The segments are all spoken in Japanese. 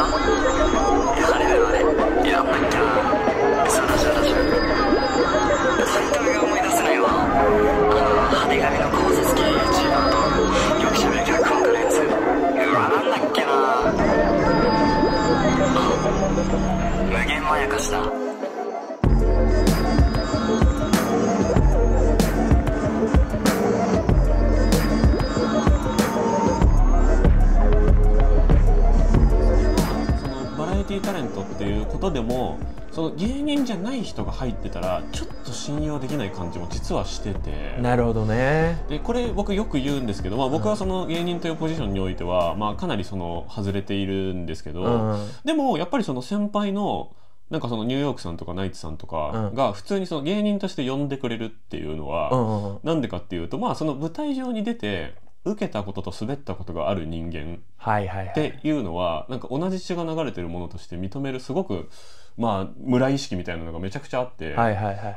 だやれやれやんなきゃそうだそうだそうだタイトルが思い出せないわあの派手紙の考察機 e r とよくしゃべる脚本家のやつうわなんだっけなあ無限まやかしだティタレントっていうことでもその芸人じゃない人が入ってたらちょっと信用できない感じも実はしててなるほどねでこれ僕よく言うんですけど、まあ、僕はその芸人というポジションにおいては、まあ、かなりその外れているんですけど、うん、でもやっぱりその先輩のなんかそのニューヨークさんとかナイツさんとかが普通にその芸人として呼んでくれるっていうのは、なんでかっていうとまあその舞台上に出て受けたことと滑ったことがある人間っていうのは,、なんか同じ血が流れてるものとして認めるすごくまあ村意識みたいなのがめちゃくちゃあって、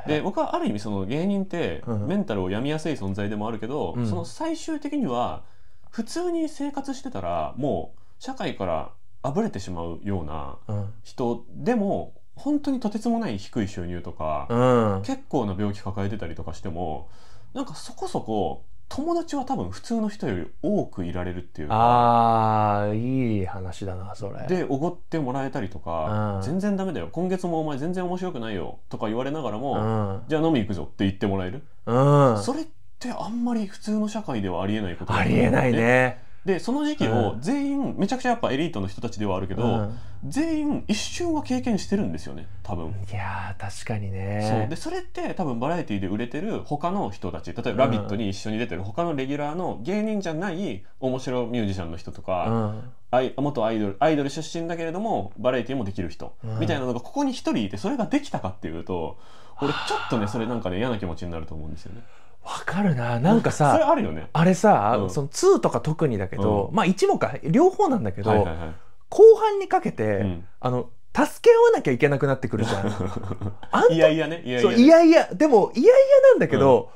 で僕はある意味その芸人ってメンタルを病みやすい存在でもあるけど、うん、その最終的には普通に生活してたらもう社会からあぶれてしまうような人でも、本当にとてつもない低い収入とか、うん、結構な病気抱えてたりとかしてもなんかそこそこ友達は多分普通の人より多くいられるっていうああいい話だなそれでおごってもらえたりとか、うん、全然ダメだよ今月もお前全然面白くないよとか言われながらも、うん、じゃあ飲み行くぞって言ってもらえる、うん、それってあんまり普通の社会ではありえないこと、ありえないねでその時期を全員、めちゃくちゃやっぱエリートの人たちではあるけど、うん、全員一瞬は経験してるんですよね多分いや確かにねそうでそれって多分バラエティーで売れてる他の人たち例えば「ラビット!」に一緒に出てる他のレギュラーの芸人じゃない面白ミュージシャンの人とか、うん、元アイドルアイドル出身だけれどもバラエティーもできる人、うん、みたいなのがここに一人いてそれができたかっていうと俺ちょっとねそれなんかね嫌な気持ちになると思うんですよね。わかるななんかさ、うん、あれ、ね,、あれさ、うん、その2とか特にだけど、うん、まあ1もか両方なんだけど、はいはいはい、後半にかけて、あの助け合わなきゃいけなくなってくるじゃん。いやいやねいやいやねいやいやでもいやいやなんだけど、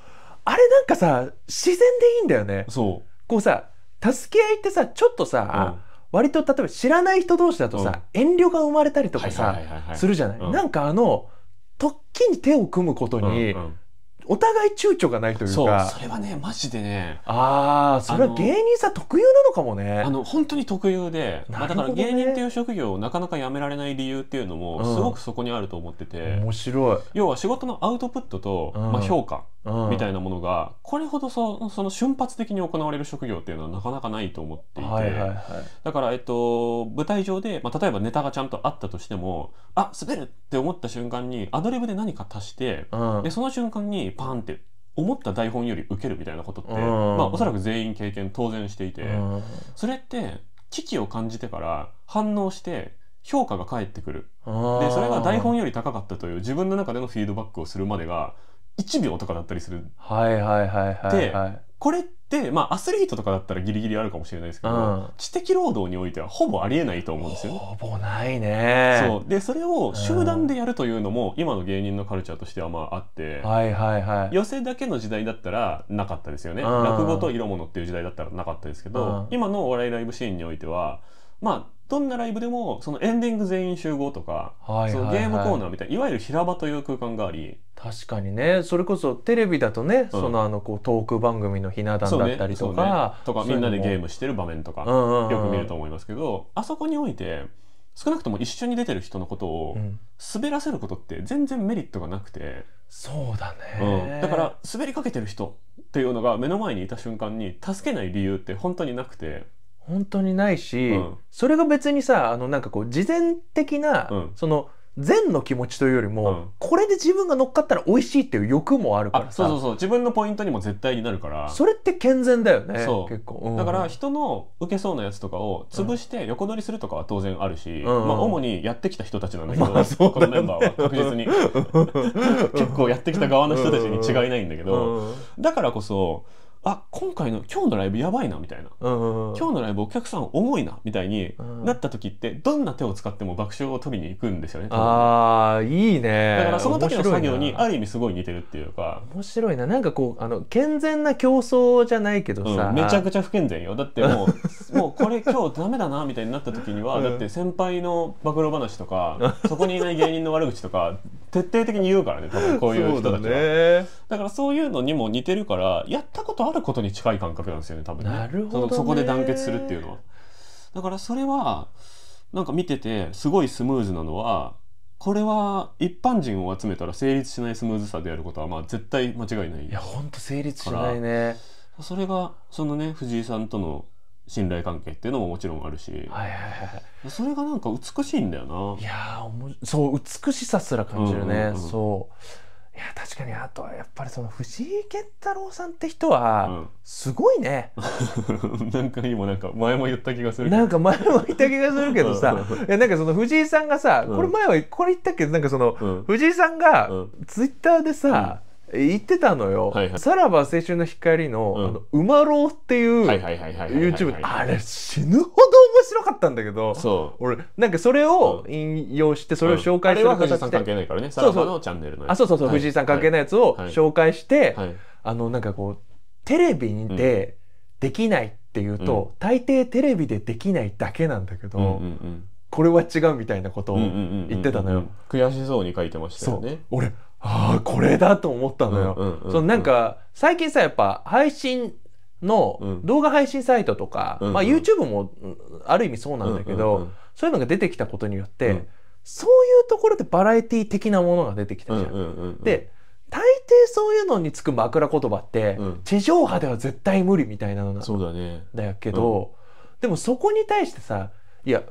あれなんかさ自然でいいんだよね。こうさ助け合いってさちょっとさ、割と例えば知らない人同士だとさ、遠慮が生まれたりとかさ、するじゃない、なんかあの突起に手を組むことに、うんうんお互い躊躇がないというかそれはねマジでねああそれは芸人さん特有なのかもねあの本当に特有で、ね、まあ、だから芸人っていう職業をなかなか辞められない理由っていうのもすごくそこにあると思ってて、うん、面白い要は仕事のアウトプットと、うん、まあ、評価みたいなものがこれほどそその瞬発的に行われる職業っていうのはなかなかないと思っていて、はいはいはい、だから、えっと、舞台上で、まあ、例えばネタがちゃんとあったとしてもあ滑るって思った瞬間にアドリブで何か足して、うん、でその瞬間にパーンって思った台本より受けるみたいなことって、うん、まあ、おそらく全員経験当然していて、うん、それって危機を感じてから反応して評価が返ってくるでそれが台本より高かったという自分の中でのフィードバックをするまでが1秒とかだったりする。はいはいはいはい、で、これって、まあアスリートとかだったらギリギリあるかもしれないですけど、うん、知的労働においてはほぼありえないと思うんですよ、ほぼないね。そう。で、それを集団でやるというのも、今の芸人のカルチャーとしてはまああって、はいはいはい。寄席だけの時代だったらなかったですよね。うん、落語と色物っていう時代だったらなかったですけど、今のお笑いライブシーンにおいては、まあ、どんなライブでもそのエンディング全員集合とか、はいはいはい、そのゲームコーナーみたいないわゆる平場という空間があり確かにねそれこそテレビだとね、うん、そのあのこうトーク番組のひな壇だったりとか、ねね、とかみんなでゲームしてる場面とか、よく見ると思いますけどあそこにおいて少なくとも一緒に出てる人のことを滑らせることって全然メリットがなくて、そうだね、だから滑りかけてる人っていうのが目の前にいた瞬間に助けない理由って本当になくて。本当にないし、うん、それが別にさあのなんかこう事前的な、うん、その善の気持ちというよりも、うん、これで自分が乗っかったら美味しいっていう欲もあるからそうそうそう自分のポイントにも絶対になるからそれって健全だよね結構、うんだから人の受けそうなやつとかを潰して横取りするとかは当然あるし、うんまあ、主にやってきた人たちなんだけど、まあね、このメンバーは確実に 結構やってきた側の人たちに違いないんだけど、だからこそあ今回の今日のライブやばいなみたいな、うんうんうん、今日のライブお客さん重いなみたいになった時ってどんな手を使っても爆笑を取りに行くんですよねああいいねだからその時の作業にある意味すごい似てるっていうか面白いななんかこうあの健全な競争じゃないけどさ、うん、めちゃくちゃ不健全よだってもう もうこれ今日ダメだなみたいになった時には、だって先輩の暴露話とかそこにいない芸人の悪口とか徹底的に言うからね多分こういう人たちはだ,、ね、だからそういうのにも似てるからやったことあることに近い感覚なんですよね多分ねなるほどそこで団結するっていうのはだからそれはなんか見ててすごいスムーズなのはこれは一般人を集めたら成立しないスムーズさであることはまあ絶対間違いないいやほんと成立しないねそれがそのね藤井さんとの信頼関係っていうのももちろんあるし、はいはいはい、それがなんか美しいんだよないやそう美しさすら感じるね、うんうんうん、そういや確かにあとはやっぱりその藤井健太郎さんって人はすごいね、うん、なんか今なんか前も言った気がするなんか前も言った気がするけどさいやなんかその藤井さんがさ、うん、これ前はこれ言ったけどなんかその、藤井さんがツイッターでさ、言ってたのよ、はいはい、さらば青春の光の「うん、あのうまろう」っていう YouTube あれ死ぬほど面白かったんだけど俺なんかそれを引用してそれを紹介する形で、うん、あれは藤井さん関係ないからねさらばのチャンネルのやつそうそうそう、藤井さん関係ないやつを紹介して、はいはい、あのなんかこうテレビでできないっていうと、うん、大抵テレビでできないだけなんだけど、うんうんうん、これは違うみたいなことを言ってたのよ、悔しそうに書いてましたよね俺ああこれだと思ったのよ。んそのなんか最近さやっぱ配信の動画配信サイトとか、うんまあ、YouTube もある意味そうなんだけど、うんうんうん、そういうのが出てきたことによって、うん、そういうところでバラエティ的なものが出てきたじゃん。うんうんうん、で大抵そういうのにつく枕言葉って、うん、地上波では絶対無理みたいなのなんそうだ,、ね、だけど、うん、でもそこに対してさいや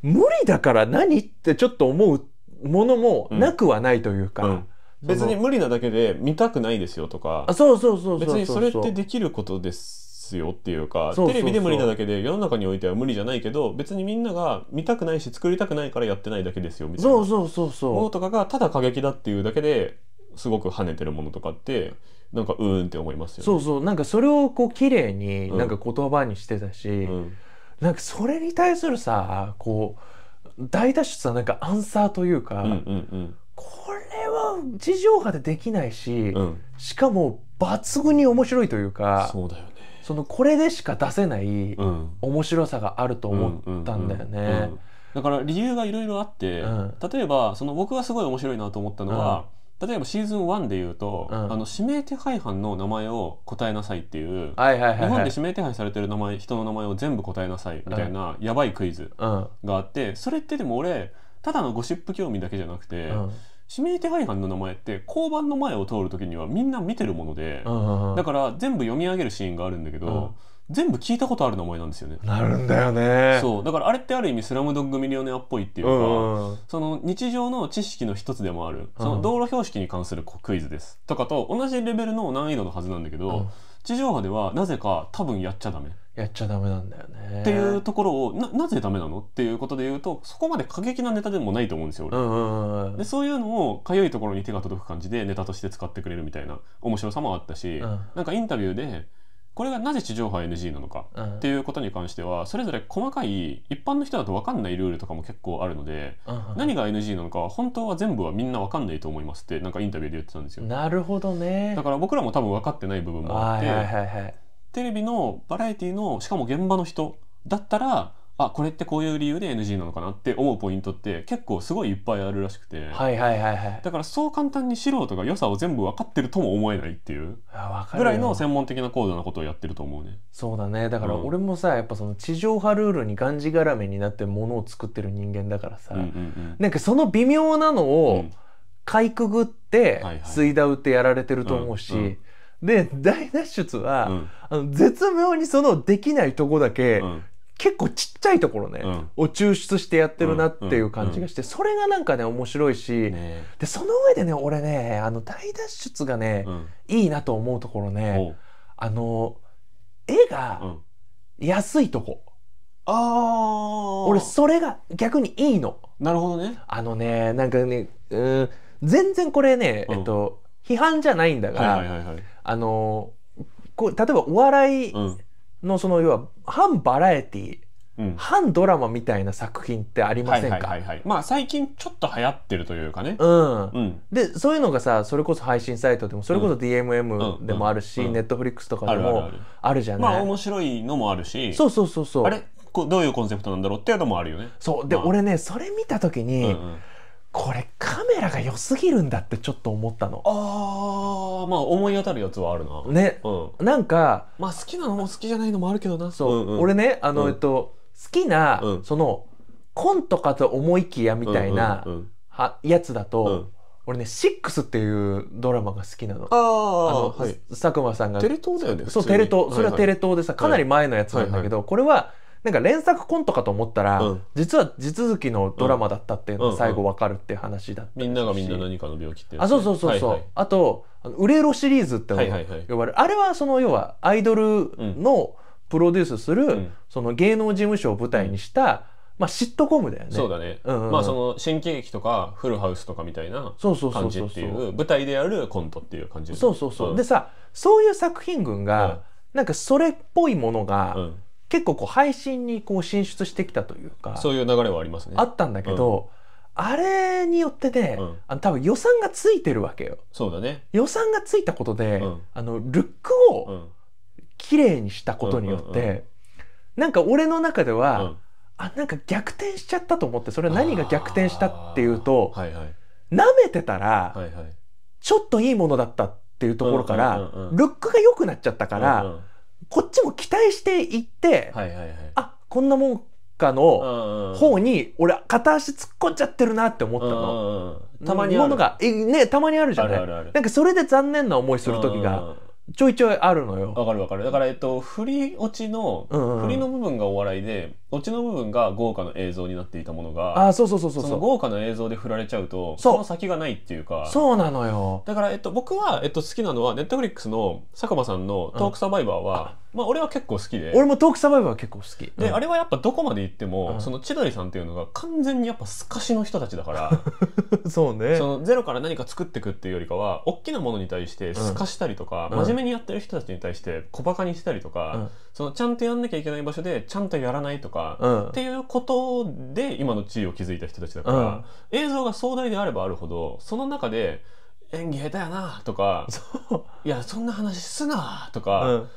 無理だから何ってちょっと思うものもなくはないというか。別に無理なだけで見たくないですよとかそうそうそう別にそれってできることですよっていうかテレビで無理なだけで世の中においては無理じゃないけど別にみんなが見たくないし作りたくないからやってないだけですよみたいなそうそうそうそうものとかがただ過激だっていうだけですごく跳ねてるものとかってなんかうんって思いますよねそうそうなんかそれをこう綺麗になんか言葉にしてたし、うん、なんかそれに対するさこう大脱出はなんかアンサーというか、うんうんうん、これ地上波でできないし、うん、しかも抜群に面白いというかそうだよねそのこれでしか出せない面白さがあると思ったんだよね。だから理由がいろいろあって、うん、例えばその僕がすごい面白いなと思ったのは、うん、例えばシーズン1でいうと、うん、あの指名手配犯の名前を答えなさいっていう、日本で指名手配されてる名前人の名前を全部答えなさいみたいなやばいクイズがあって、それってでも俺ただのゴシップ興味だけじゃなくて、指名手配犯の名前って交番の前を通る時にはみんな見てるもので、だから全部読み上げるシーンがあるんだけど、うん、全部聞いたことある名前なんですよね。なるんだよね。そうだからあれってある意味スラムドッグミリオネアっぽいっていうか、うん、その日常の知識の一つでもあるその道路標識に関するクイズです、とかと同じレベルの難易度のはずなんだけど、地上波ではなぜか多分やっちゃダメ。やっちゃダメなんだよね。っていうところをななぜダメなのっていうことで言うとそこまで過激なネタでもないと思うんですよ、うんうん、でそういうのをかゆいところに手が届く感じでネタとして使ってくれるみたいな面白さもあったし、うん、なんかインタビューでこれがなぜ地上波 NG なのかっていうことに関してはそれぞれ細かい一般の人だと分かんないルールとかも結構あるので何が NG なのか本当は全部はみんな分かんないと思いますってなんかインタビューで言ってたんですよ。なるほどねだから僕らも多分分かってない部分もあって。はいはいはいはいテレビのバラエティのしかも現場の人だったらあこれってこういう理由で NG なのかなって思うポイントって結構すごいいっぱいあるらしくて、はいはいはいはい、だからそう簡単に素人が良さを全部分かってるとも思えないっていうぐらいの専門的な高度なことをやってると思うねそうだねだから俺もさ、やっぱその地上波ルールにがんじがらめになってものを作ってる人間だからさ、うんうん、なんかその微妙なのをかいくぐって、吸いだうってやられてると思うし、うんうんで大脱出は、うん、あの絶妙にそのできないとこだけ、うん、結構ちっちゃいところね、うん、を抽出してやってるなっていう感じがして、それがなんかね面白いし、ね、でその上でね俺ねあの大脱出がね、いいなと思うところねあの絵が安いとこ。あ俺それが逆にいいの。なるほどね。あのねなんかねうん全然これね、えっと批判じゃないんだから、あのこう例えばお笑いのその、要は反バラエティーうん、反ドラマみたいな作品ってありませんか、はいはいはいはい、まあ最近ちょっと流行ってるというかね、うん、うん、でそういうのがさそれこそ配信サイトでもそれこそ DMM でもあるし、ネットフリックスとかでもあるじゃない、まあ面白いのもあるしそうそうそうそうあれこどういうコンセプトなんだろうっていうのもあるよねそうで、まあ、俺ねそれ見た時に、うんうんこれカメラが良すぎるんだってちょっと思ったのああまあ思い当たるやつはあるなね、うん、なんかまあ好きなのも好きじゃないのもあるけどなそう、うんうん、俺ねあの、うん、えっと好きな、うん、そのコントかと思いきやみたいな、うんうんうんはやつだと、俺ね「シックスっていうドラマが好きなのあの、はい、佐久間さんがテレ東だよねそうテレ東それはテレ東でさ、はい、かなり前のやつなんだけど、はいはい、これはなんか連作コントかと思ったら、うん、実は地続きのドラマだったっていうのが最後わかるっていう話だった、うんうん、みんながみんな何かの病気ってあそうそうそうそう、はいはい、あと売れろシリーズって呼ばれる、はいはいはい、あれはその要はアイドルのプロデュースする、その芸能事務所を舞台にした、まあ、シットコムだよね。そうだね。うんうん、まあ、その、新喜劇とか、フルハウスとかみたいな感じっていう、舞台でやるコントっていう感じ、そうそうそう。うん、でさ、そういう作品群が、うん、なんかそれっぽいものが、うん結構こう配信にこう進出してきたというかそういう流れはありますねあったんだけど、うん、あれによってね、うん、あの多分予算がついてるわけよそうだね予算がついたことで、うん、あのルックを綺麗にしたことによって、うんうんうん、なんか俺の中では、うん、あなんか逆転しちゃったと思ってそれは何が逆転したっていうと、はいはい、舐めてたら、はいはい、ちょっといいものだったっていうところから、うんうんうん、ルックが良くなっちゃったから、うんうんこっちも期待していって、はいはいはい、あこんなもんかの方に俺片足突っ込んじゃってるなって思ったの。たまにものがねたまにあるじゃない。あるあるなんかそれで残念な思いする時が。ちょいちょいあるのよ。わかるわかる。だから、えっと、振り落ちの、振りの部分がお笑いで、後の部分が豪華な映像になっていたものがあそうそうそうそうその豪華な映像で振られちゃうとそうその先がないっていうかそうなのよだから、えっと、僕は、えっと、好きなのはネットフリックスの佐久間さんの「トークサバイバーは」うん、まあ、俺は結構好きで俺も「トークサバイバー」は結構好き、で、うん、あれはやっぱどこまで行っても、うん、その千鳥さんっていうのが完全にやっぱすかしの人たちだから そうねそのゼロから何か作っていくっていうよりかは大きなものに対してすかしたりとか、真面目にやってる人たちに対して小バカにしたりとか、そのちゃんとやんなきゃいけない場所でちゃんとやらないとか、うん、っていうことで今の地位を築いた人たちだから、うん、映像が壮大であればあるほどその中で演技下手やなとかいやそんな話すなとか、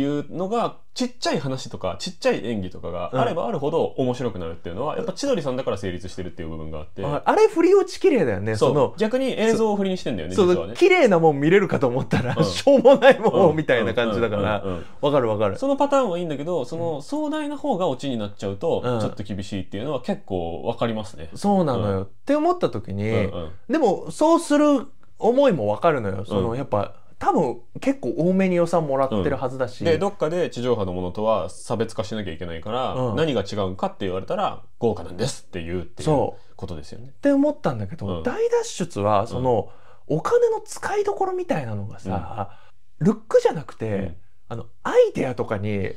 いうのがちっちゃい話とかちっちゃい演技とかがあればあるほど面白くなるっていうのは、やっぱ千鳥さんだから成立してるっていう部分があってあれ振り落ち綺麗だよねその逆に映像を振りにしてんだよねそうそう綺麗なもん見れるかと思ったら、うん、しょうもないもんみたいな感じだからわかるわかるそのパターンはいいんだけどその壮大な方がオチになっちゃうと、ちょっと厳しいっていうのは結構わかりますね、そうなのよ、うん、って思った時に、うんうん、でもそうする思いもわかるのよその、やっぱ多分結構多めに予算もらってるはずだし、うん、でどっかで地上波のものとは差別化しなきゃいけないから、うん、何が違うかって言われたら豪華なんですって言うっていうことですよね。って思ったんだけど、うん、大脱出はその、お金の使いどころみたいなのがさ、ルックじゃなくて。あのアイデアとかに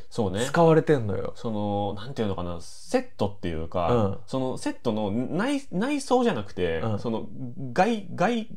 使われてんのよ。ね、そのなんていうのかなセットっていうか、うん、そのセットの内内装じゃなくて、うん、その外外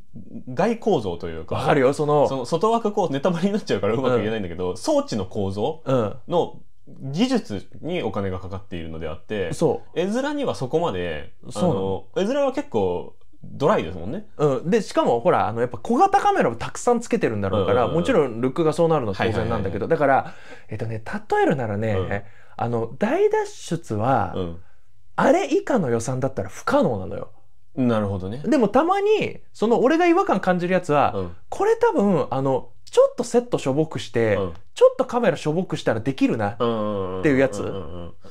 外構造というか。わかるよ、その。その外枠こう、ネタバレになっちゃうからうまく言えないんだけど、うん、装置の構造の、技術にお金がかかっているのであって、そう。絵面にはそこまで、あの、絵面は結構、ドライですもんね。うん。で、しかも、ほら、あの、やっぱ小型カメラをたくさんつけてるんだろうから、もちろんルックがそうなるの当然なんだけど、だから、えっとね、例えるならね、うん、あの、大脱出は、うん、あれ以下の予算だったら不可能なのよ。なるほどね。でもたまに、その俺が違和感感じるやつは、うん、これ多分、あの、ちょっとセットしょぼくして、うん、ちょっとカメラしょぼくしたらできるなっていうやつ。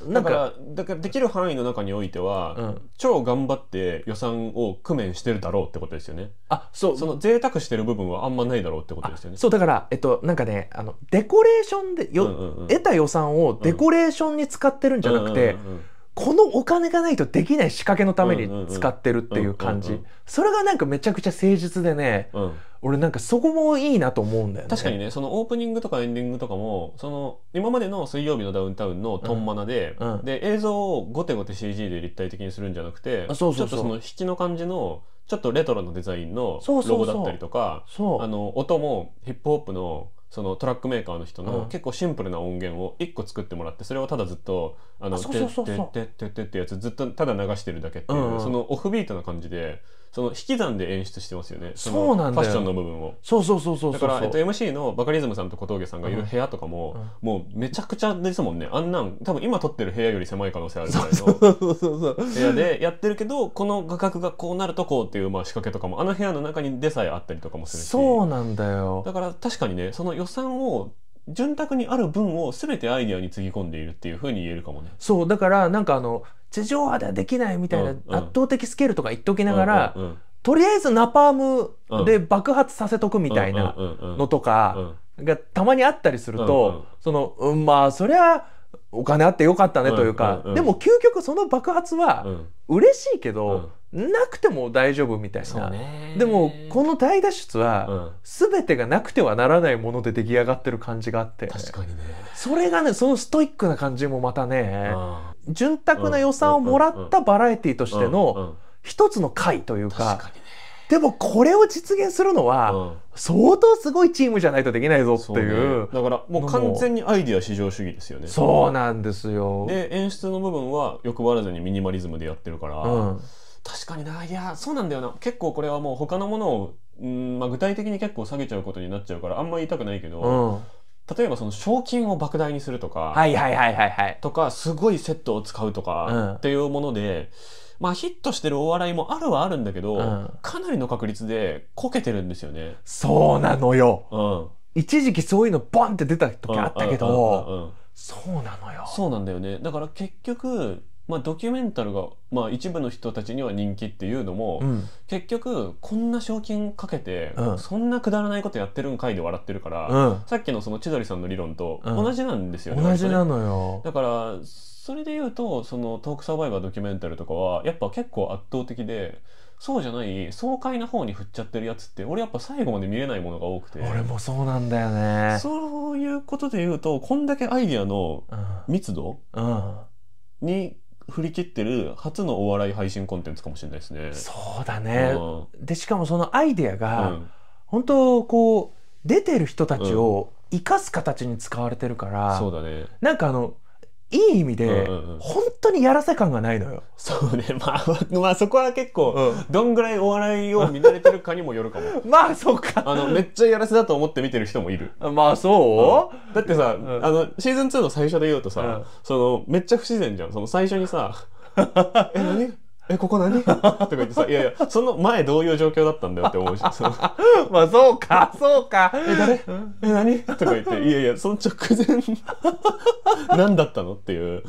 なんか、だからできる範囲の中においては、うん、超頑張って予算を工面してるだろうってことですよね。あ、そう。その贅沢してる部分はあんまないだろうってことですよね。そう、だから、えっと、なんかね、あの、デコレーションで、よ、得た予算をデコレーションに使ってるんじゃなくて、うんうんうんうんこのお金がないとできない仕掛けのために使ってるっていう感じそれがなんかめちゃくちゃ誠実でね、うん、俺なんかそこもいいなと思うんだよね確かにねそのオープニングとかエンディングとかもその今までの「水曜日のダウンタウン」のトンマナで、うんうん、で映像をゴテゴテ CG で立体的にするんじゃなくてちょっとその引きの感じのちょっとレトロなデザインのロゴだったりとかあの音もヒップホップのそのトラックメーカーの人の結構シンプルな音源を1個作ってもらってそれをただずっと「あのててててて」ってやつずっとただ流してるだけっていうそのオフビートな感じで。その引き算で演出してますよねそファッションの部分をそうそうそうそうだから、えっと、MC のバカリズムさんと小峠さんがいる部屋とかも、うん、もうめちゃくちゃですもんねあんなん多分今撮ってる部屋より狭い可能性あるぐらいの部屋でやってるけどこの画角がこうなるとこうっていうまあ仕掛けとかもあの部屋の中にでさえあったりとかもするしそうなんだよだから確かにねその予算を潤沢にある分を全てアイデアにつぎ込んでいるっていうふうに言えるかもねそうだからなんかあの地上波ではできないみたいな圧倒的スケールとか言っときながら、とりあえずナパームで爆発させとくみたいなのとかがたまにあったりすると、その、うん、まあそりゃお金あってよかったねというか、でも究極その爆発は嬉しいけど、なくても大丈夫みたいな、でもこの大脱出は、全てがなくてはならないもので出来上がってる感じがあって確かにねそれがねそのストイックな感じもまたね、うん潤沢な予算をもらったバラエティーとしての一つの回というか。でもこれを実現するのは相当すごいチームじゃないとできないぞっていう,、うね、だからもう完全にアイディア至上主義ですよねそうなんですよで演出の部分は欲張らずにミニマリズムでやってるから、うん、確かにないやそうなんだよな結構これはもう他のものを、うんまあ、具体的に結構下げちゃうことになっちゃうからあんまり言いたくないけど、うん例えばその賞金を莫大にするとか、はいはいはいはいはい。とかすごいセットを使うとかっていうもので、まあヒットしてるお笑いもあるはあるんだけど、うんかなりの確率でこけてるんですよね。そうなのよ。うん。一時期そういうのバンって出た時あったけうんうんうんど、うんそうなのよ。そうなんだよね。だから結局、まあ、ドキュメンタルが、まあ、一部の人たちには人気っていうのも、うん、結局こんな賞金かけて、うん、そんなくだらないことやってるんかいで笑ってるから、うん、さっきのその千鳥さんの理論と同じなんですよね。同じなのよだからそれで言うとそのトークサバイバードキュメンタルとかはやっぱ結構圧倒的で。そうじゃない爽快な方に振っちゃってるやつって俺やっぱ最後まで見れないものが多くて俺もそうなんだよねそういうことで言うとこんだけアイディアの密度、うん、に振り切ってる初のお笑い配信コンテンツかもしれないですね。そうだね、うん、でしかもそのアイデアが、うん、本当こう出てる人たちを生かす形に使われてるから、うん、そうだねなんかあのいい意味で、本当にやらせ感がないのよ。そうね、まあ、まあ、そこは結構、どんぐらいお笑いを見慣れてるかにもよるかも。まあ、そうか。あの、めっちゃやらせだと思って見てる人もいる。まあ、そう、だってさ、あの、シーズン2の最初で言うとさ、その、めっちゃ不自然じゃん。その最初にさ、え、何えここ何 とか言ってさいやいやその前どういう状況だったんだよって思うし まあそうかそうかえ誰え何とか言って いやいやその直前何だったのっていう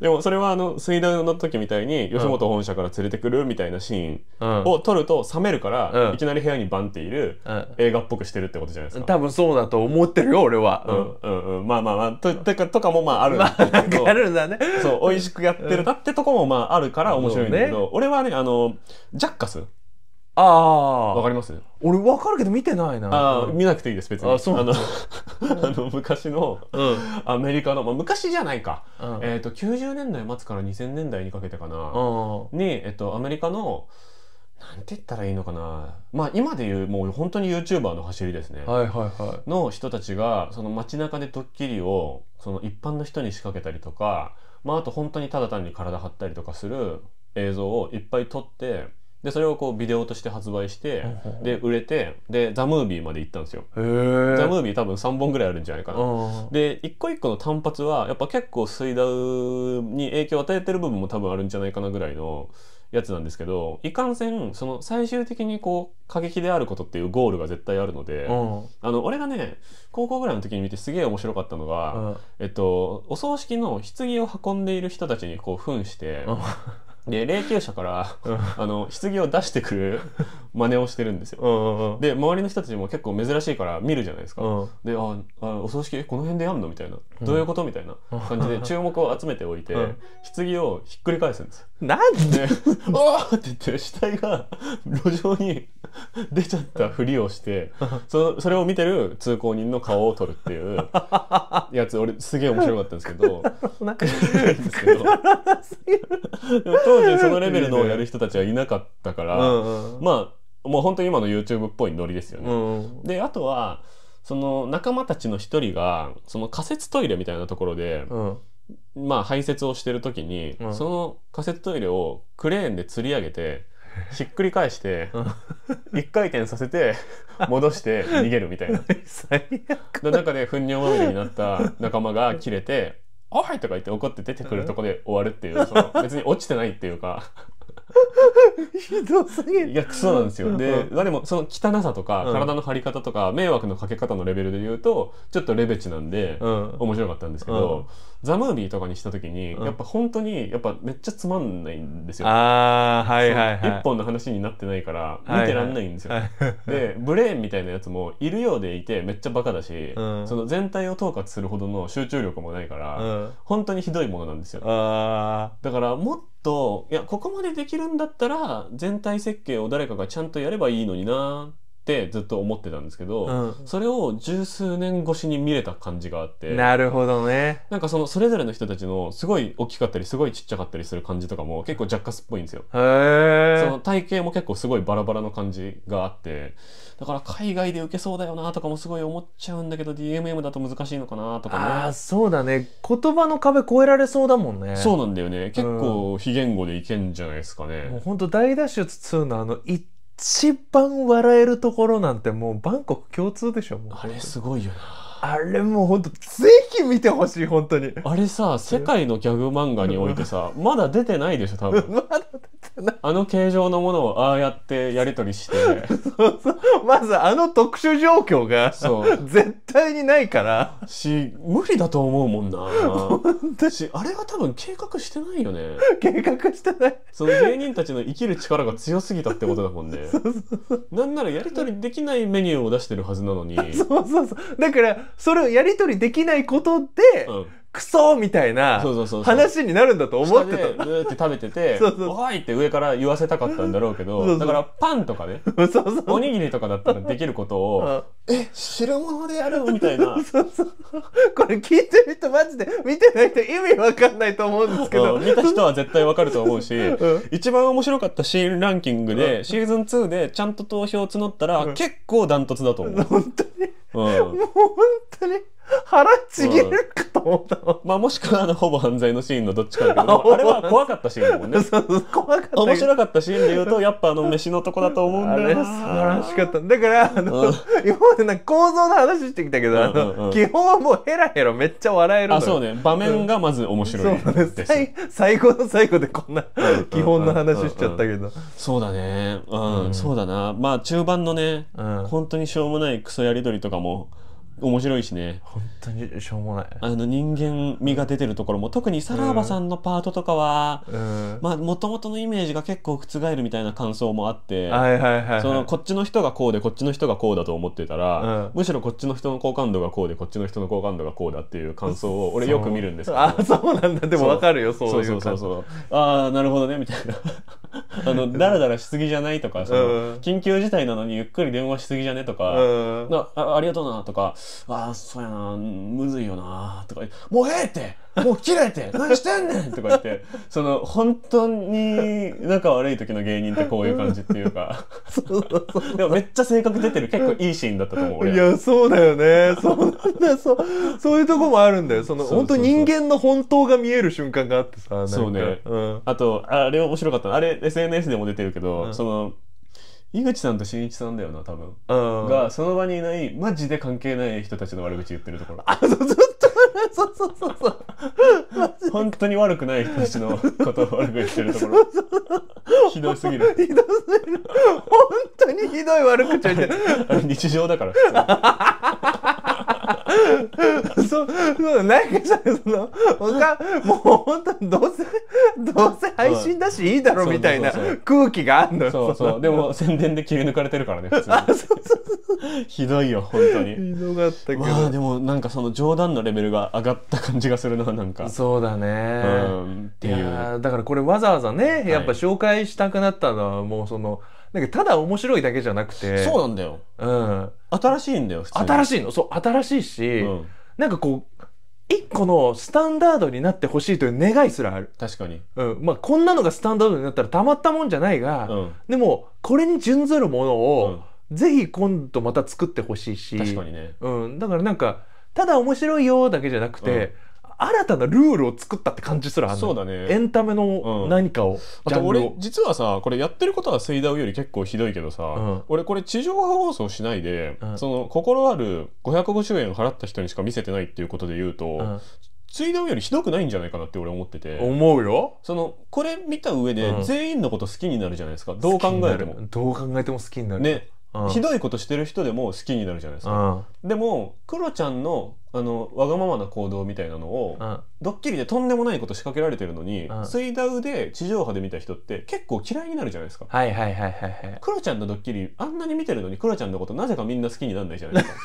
でもそれはあの水道の時みたいに吉本本社から連れてくるみたいなシーンを撮ると冷めるから、うん、いきなり部屋にバンっている、うん、映画っぽくしてるってことじゃないですか多分そうだと思ってるよ俺はうん、うん、うん、まあまあまあととかとかもまああるんだけど、まあ、あるんだねそう美味しくやってるだってとこもまああるから面白いんだけど、ねど、俺はねあのジャッカスああわかります俺わかるけど見てないなあ見なくていいです別にあそうあの あの昔の、うん、アメリカの、まあ、昔じゃないか、うん、えーと、と90年代末から2000年代にかけてかな、うん、に、えーと、アメリカのなんて言ったらいいのかなまあ今でいうもう本当に YouTuber の走りですね、はいはいはい、の人たちがその街中でドッキリをその一般の人に仕掛けたりとか、まあ、あと本当にただ単に体張ったりとかする映像をいっぱい撮ってでそれをこうビデオとして発売してで売れてでザ・ムービーまで行ったんですよザ・ムービー多分3本ぐらいあるんじゃないかなで一個一個の単発はやっぱ結構水ダに影響を与えてる部分も多分あるんじゃないかなぐらいのやつなんですけどいかんせんその最終的にこう過激であることっていうゴールが絶対あるので、うん、あの俺がね高校ぐらいの時に見てすげえ面白かったのが、うん、えっと、お葬式の棺を運んでいる人たちにこう扮して、うんで霊柩車からあの棺を出してくる真似をしてるんですよ。で周りの人たちも結構珍しいから見るじゃないですか。でああお葬式この辺でやんのみたいなどういうこと、みたいな感じで注目を集めておいて、棺をひっくり返すんです。なんで「おあ、って言って死体が路上に 出ちゃったふりをしてそそれを見てる通行人の顔を撮るっていうやつ俺すげえ面白かったんですけど。当時そのレベルのをやる人たちはいなかったから、まあもう本当に今の YouTube っぽいノリですよね。うんであとはその仲間たちの一人がその仮設トイレみたいなところで、うん、まあ排泄をしてる時に、うん、その仮設トイレをクレーンで吊り上げて。ひっくり返して、一回転させて、戻して逃げるみたいな。最悪。の中で、糞尿まみれになった仲間が切れて、「あはい」とか言って怒って出てくるとこで終わるっていう、その別に落ちてないっていうか ひどすぎるいやクソなんですよででもその汚さとか体の張り方とか迷惑のかけ方のレベルで言うとちょっとレベチなんでうん面白かったんですけど、ザ・ムービーとかにした時に、うんやっぱ本当にやっぱめっちゃつまんないんですよああはいはいはい一本の話になってないから見てらんないんですよ、はいはいでブレーンみたいなやつもいるようでいてめっちゃバカだし、うんその全体を統括するほどの集中力もないから、うん本当にひどいものなんですよあだからもっといやここまでできるんだったら全体設計を誰かがちゃんとやればいいのになってずっと思ってたんですけど、うん、それを十数年越しに見れた感じがあってなるほどねなんかそのそれぞれの人たちのすごい大きかったりすごいちっちゃかったりする感じとかも結構ジャッカスっぽいんですよへその体型も結構すごいバラバラの感じがあってだから海外で受けそうだよなとかもすごい思っちゃうんだけど DMM だと難しいのかなとかねあそうだね言葉の壁越えられそうだもんねそうなんだよね結構非言語でいけんじゃないですかね、うん、もう本当大ダッシュ2のあの一一番笑えるところなんてもうバンコク共通でしょうあれすごいよなあれもうほんとぜひ見てほしい本当にあれさ世界のギャグ漫画においてさまだ出てないでしょ多分 まだ出てないあの形状のものをああやってやり取りしてそうそうまずあの特殊状況がそう絶対にないからし無理だと思うもんなしあれは多分計画してないよね計画してないその芸人たちの生きる力が強すぎたってことだもんね そうそうそうなんならやり取りできないメニューを出してるはずなのにそうそうそうだからそれをやり取りできないことで、うんクソみたいな話になるんだと思ってた。ずって食べてて、そうそうおいって上から言わせたかったんだろうけど、だからパンとかね、そうそうおにぎりとかだったらできることを、え、汁物でやるみたいな。そうそうこれ聞いてる人マジで見てない人意味わかんないと思うんですけど。見た人は絶対わかると思うし、一番面白かったシーンランキングで、シーズン2でちゃんと投票募ったら、結構ダントツだと思う。本当にもう本当に腹ちぎれるかと思ったの、まあもしくはあのほぼ犯罪のシーンのどっちかだけどあれは怖かったシーンだもんねそうそう怖かった面白かったシーンで言うとやっぱあの飯のとこだと思うんだよあれ素晴らしかっただからあの、うん、今までなんか構造の話してきたけど、あの、うんうん、基本はもうヘラヘラめっちゃ笑えるあそうね場面がまず面白いです、う最後の最後でこんな基本 の話しちゃったけど、そうだねうん、そうだなまあ中盤のね、うん、本当にしょうもないクソやり取りとかも面白いしね本当にしょうもないあの人間味が出てるところも特にさらばさんのパートとかは、まあもともとのイメージが結構覆るみたいな感想もあってこっちの人がこうでこっちの人がこうだと思ってたら、うん、むしろこっちの人の好感度がこうでこっちの人の好感度がこうだっていう感想を俺よく見るんですけどあそうなんだでもわかるよそういうそうそうそうそうああなるほどねみたいなあのだらだらしすぎじゃないとかその、うん、緊急事態なのにゆっくり電話しすぎじゃねとか、あありがとうなとかああそうやなむずいよなとかもうええってもう切れて何してんねんとか言ってその本当に仲悪い時の芸人ってこういう感じっていうかそそううでもめっちゃ性格出てる結構いいシーンだったと思ういやそうだよねそんだ。そう、そういうとこもあるんだよその本当人間の本当が見える瞬間があってさそうね、うん、あとあれ面白かったあれ SNS でも出てるけど、その井口さんと新一さんだよな多分、うん、がその場にいないマジで関係ない人たちの悪口言ってるところあそうずっとそうそうそうそう本当に悪くない人たちのことを悪く言ってるところひどすぎるひどすぎる本当にひどい悪口言ってる日常だからそ そうなんかさそのか、もう本当にどうせどうせ配信だしいいだろみたいな空気があるのよそうそうでも宣伝で切り抜かれてるからね普通あそうそうそうひどいよ本当にひどかったけど、まあ、でもなんかその冗談のレベルが上がった感じがするななんかそうだね、うん、っていうだからこれわざわざねやっぱ紹介したくなったのはもうその、なんかただ面白いだけじゃなくてそうなんだよ、うん、新しいんだよ新しいのそう新しいし、うん、なんかこう一個のスタンダードになってほしいという願いすらある確かに、うんまあ、こんなのがスタンダードになったらたまったもんじゃないが、うん、でもこれに準ずるものを、うん、ぜひ今度また作ってほしいし確かにね、うん、だからなんかただ面白いよだけじゃなくて、うん新たなルールを作ったって感じすらあるそうだねエンタメの何かを、うん、あと俺実はさこれやってることは水ダウより結構ひどいけどさ、うん、俺これ地上波放送しないで、うん、その心ある550円払った人にしか見せてないっていうことで言うと、うん水道よりひどくないんじゃないかなって俺思ってて思うよそのこれ見た上で全員のこと好きになるじゃないですか、うん、どう考えてもどう考えても好きになるねひどいことしてる人でも好きになるじゃないですか、でもクロちゃんのあのわがままな行動みたいなのを、ドッキリでとんでもないこと仕掛けられてるのに、水ダウで地上波で見た人って結構嫌いになるじゃないですかはいはいはいはいはいクロちゃんのドッキリあんなに見てるのにクロちゃんのことなぜかみんな好きになんないじゃないですか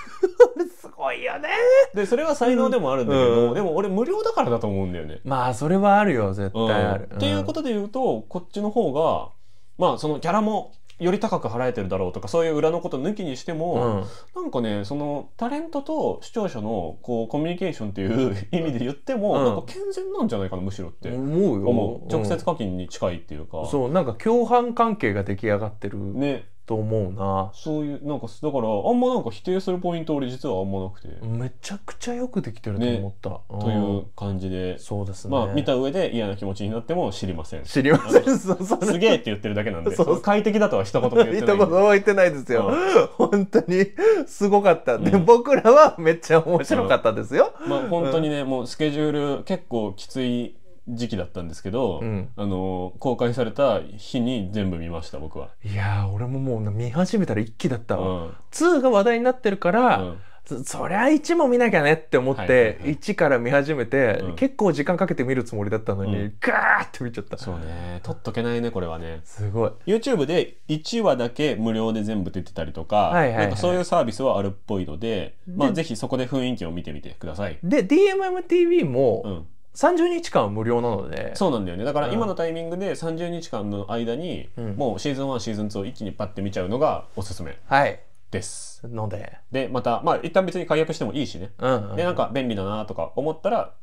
すごいよねでそれは才能でもあるんだけど、でも俺無料だからだと思うんだよねまあそれはあるよ絶対ある、っていうことで言うとこっちの方がまあそのキャラもより高く払えてるだろうとかそういう裏のこと抜きにしても、うん、なんかねそのタレントと視聴者のこうコミュニケーションっていう 意味で言っても、うん、なんか健全なんじゃないかなむしろって思うよ直接課金に近いっていうか、そうなんか共犯関係が出来上がってるねと思うなそういうなんかだからあんまなんか否定するポイント俺実はあんまなくてめちゃくちゃよくできてると思った、ね、という感じでそうですねまあ見た上で嫌な気持ちになっても知りません知りません すげえって言ってるだけなんでそう快適だとは一言も言ってないも 言ってないですよ、うん、本当にすごかったで、うん、僕らはめっちゃ面白かったですよ、うん、まあ本当にねもうスケジュール結構きつい時期だったんですけど、うん、あの公開された日に全部見ました僕はいや俺ももう見始めたら一気だったわ、うん、2が話題になってるから、うんそそりゃ1も見なきゃねって思って、は1から見始めて、結構時間かけて見るつもりだったのに、うん、ガーって見ちゃったそうね取っとけないねこれはねすごい YouTube で1話だけ無料で全部出てたりとか,、なんかそういうサービスはあるっぽいのでまあ、ぜひそこで雰囲気を見てみてくださいで DMMTV も、30日間無料なのでそうなんだよねだから今のタイミングで30日間の間に、もうシーズン1シーズン2を一気にパッて見ちゃうのがおすすめはいですのででまたまあ一旦別に解約してもいいしね、うんうん、でなんか便利だなとか思ったら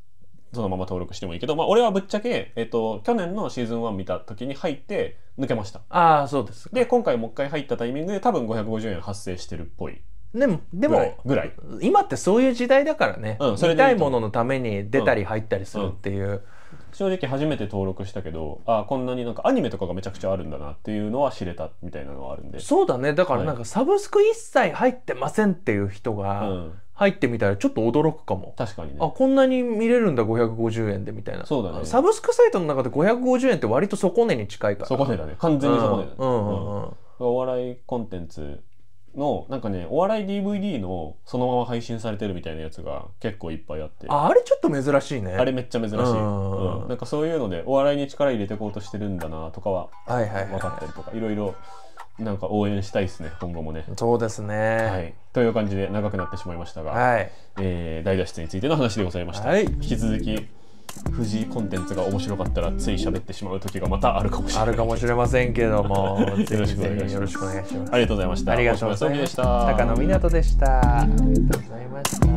そのまま登録してもいいけど、まあ、俺はぶっちゃけ、えっと、去年のシーズン1見た時に入って抜けましたああそうですで今回もう一回入ったタイミングで多分550円発生してるっぽいでもでもぐらい今ってそういう時代だからね、うん、それ見たいもののために出たり入ったりするっていう、うんうん、正直初めて登録したけどあこんなになんかアニメとかがめちゃくちゃあるんだなっていうのは知れたみたいなのはあるんでそうだねだからなんかサブスク一切入ってませんっていう人が入ってみたらちょっと驚くかも確かにねあこんなに見れるんだ550円でみたいなそうだねサブスクサイトの中で550円って割と底値に近いから、底値だね完全に底値だね、うんうんうん、お笑いコンテンツの、なんかね、お笑い DVD のそのまま配信されてるみたいなやつが結構いっぱいあって。ああれちょっと珍しいねあれめっちゃ珍しい、うんうんなんかそういうのでお笑いに力入れてこうとしてるんだなとかははいはい分かったりとかいろいろなんか応援したいですね今後もねそうですはねい、という感じで長くなってしまいましたが、はい、えー大脱出についての話でございました、はい引き続き藤井コンテンツが面白かったらつい喋ってしまう時がまたあるかもしれないあるかもしれませんけども よろしくお願いしますありがとうございましたありがとうございました高野湊でしたありがとうござ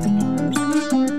いました